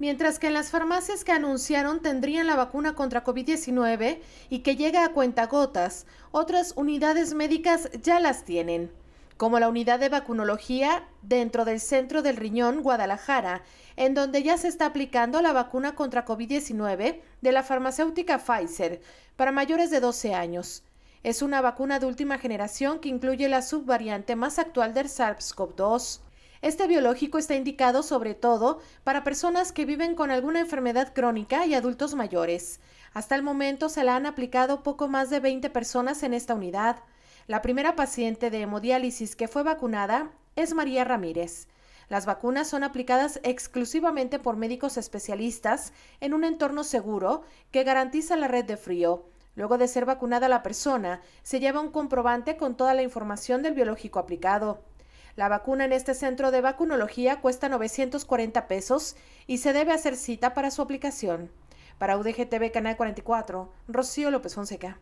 Mientras que en las farmacias que anunciaron tendrían la vacuna contra COVID-19 y que llega a cuentagotas, otras unidades médicas ya las tienen, como la unidad de vacunología dentro del Centro del Riñón, Guadalajara, en donde ya se está aplicando la vacuna contra COVID-19 de la farmacéutica Pfizer para mayores de 12 años. Es una vacuna de última generación que incluye la subvariante más actual del SARS-CoV-2. Este biológico está indicado sobre todo para personas que viven con alguna enfermedad crónica y adultos mayores. Hasta el momento se la han aplicado poco más de 20 personas en esta unidad. La primera paciente de hemodiálisis que fue vacunada es María Ramírez. Las vacunas son aplicadas exclusivamente por médicos especialistas en un entorno seguro que garantiza la red de frío. Luego de ser vacunada la persona, se lleva un comprobante con toda la información del biológico aplicado. La vacuna en este centro de vacunología cuesta 940 pesos y se debe hacer cita para su aplicación. Para UDGTV Canal 44, Rocío López Fonseca.